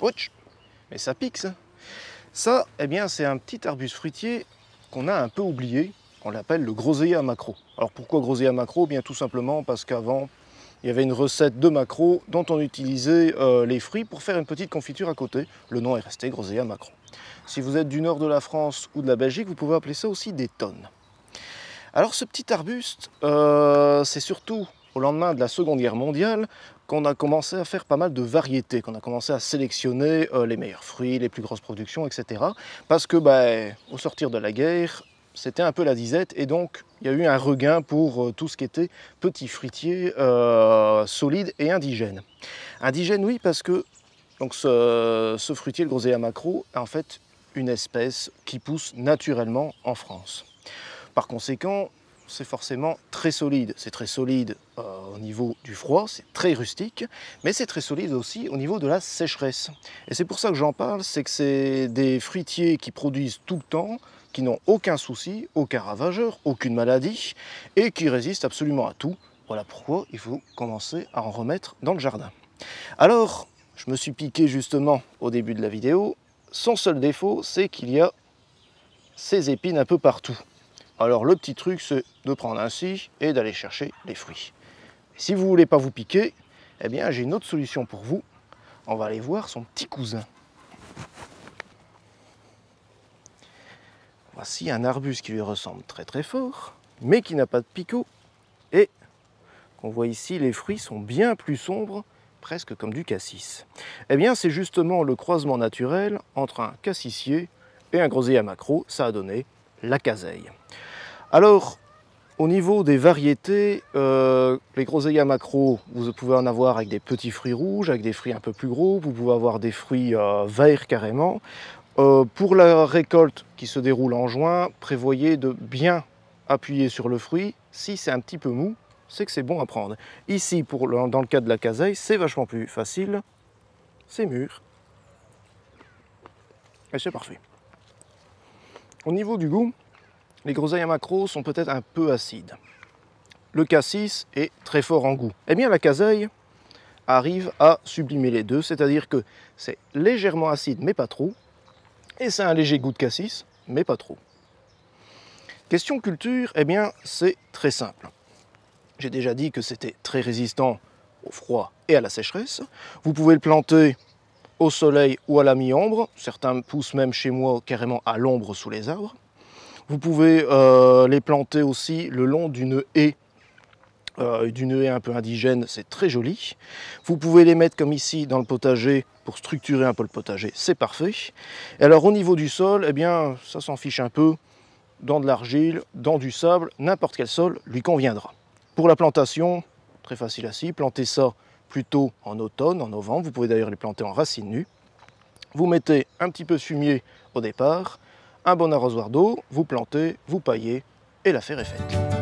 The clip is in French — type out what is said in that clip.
Ouch Mais ça pique ça Ça, eh bien, c'est un petit arbuste fruitier qu'on a un peu oublié. On l'appelle le groseillier à macro. Alors pourquoi groseillier à macro eh Bien tout simplement parce qu'avant, il y avait une recette de macro dont on utilisait euh, les fruits pour faire une petite confiture à côté. Le nom est resté groseillier macro. Si vous êtes du nord de la France ou de la Belgique, vous pouvez appeler ça aussi des tonnes. Alors ce petit arbuste, euh, c'est surtout au lendemain de la Seconde Guerre mondiale qu'on a commencé à faire pas mal de variétés, qu'on a commencé à sélectionner euh, les meilleurs fruits, les plus grosses productions, etc. Parce que, bah, au sortir de la guerre, c'était un peu la disette et donc il y a eu un regain pour euh, tout ce qui était petit fruitier euh, solide et indigène indigène oui, parce que donc ce, fruitier, le à macro, est en fait une espèce qui pousse naturellement en France. Par conséquent, c'est forcément très solide. C'est très solide euh, au niveau du froid, c'est très rustique, mais c'est très solide aussi au niveau de la sécheresse. Et c'est pour ça que j'en parle, c'est que c'est des fruitiers qui produisent tout le temps, qui n'ont aucun souci, aucun ravageur, aucune maladie, et qui résistent absolument à tout. Voilà pourquoi il faut commencer à en remettre dans le jardin. Alors, je me suis piqué justement au début de la vidéo. Son seul défaut, c'est qu'il y a ces épines un peu partout. Alors le petit truc, c'est de prendre ainsi et d'aller chercher les fruits. si vous ne voulez pas vous piquer, eh bien j'ai une autre solution pour vous. On va aller voir son petit cousin. Voici un arbuste qui lui ressemble très très fort, mais qui n'a pas de picot. Et qu'on voit ici, les fruits sont bien plus sombres, presque comme du cassis. Eh bien c'est justement le croisement naturel entre un cassissier et un grosier à macro, ça a donné la caseille. Alors, au niveau des variétés, euh, les groseilles à macro, vous pouvez en avoir avec des petits fruits rouges, avec des fruits un peu plus gros, vous pouvez avoir des fruits euh, verts carrément. Euh, pour la récolte qui se déroule en juin, prévoyez de bien appuyer sur le fruit. Si c'est un petit peu mou, c'est que c'est bon à prendre. Ici, pour dans le cas de la caseille, c'est vachement plus facile. C'est mûr. Et c'est parfait. Au niveau du goût, les groseilles à macro sont peut-être un peu acides. Le cassis est très fort en goût. Eh bien, la caseille arrive à sublimer les deux, c'est-à-dire que c'est légèrement acide, mais pas trop, et c'est un léger goût de cassis, mais pas trop. Question culture, eh bien, c'est très simple. J'ai déjà dit que c'était très résistant au froid et à la sécheresse. Vous pouvez le planter au soleil ou à la mi-ombre. Certains poussent même chez moi carrément à l'ombre sous les arbres. Vous pouvez euh, les planter aussi le long d'une haie, euh, d'une haie un peu indigène, c'est très joli. Vous pouvez les mettre comme ici dans le potager pour structurer un peu le potager, c'est parfait. Et alors au niveau du sol, eh bien ça s'en fiche un peu, dans de l'argile, dans du sable, n'importe quel sol lui conviendra. Pour la plantation, très facile à s'y planter ça plutôt en automne, en novembre. Vous pouvez d'ailleurs les planter en racines nues. Vous mettez un petit peu de fumier au départ, un bon arrosoir d'eau, vous plantez, vous paillez et l'affaire est faite.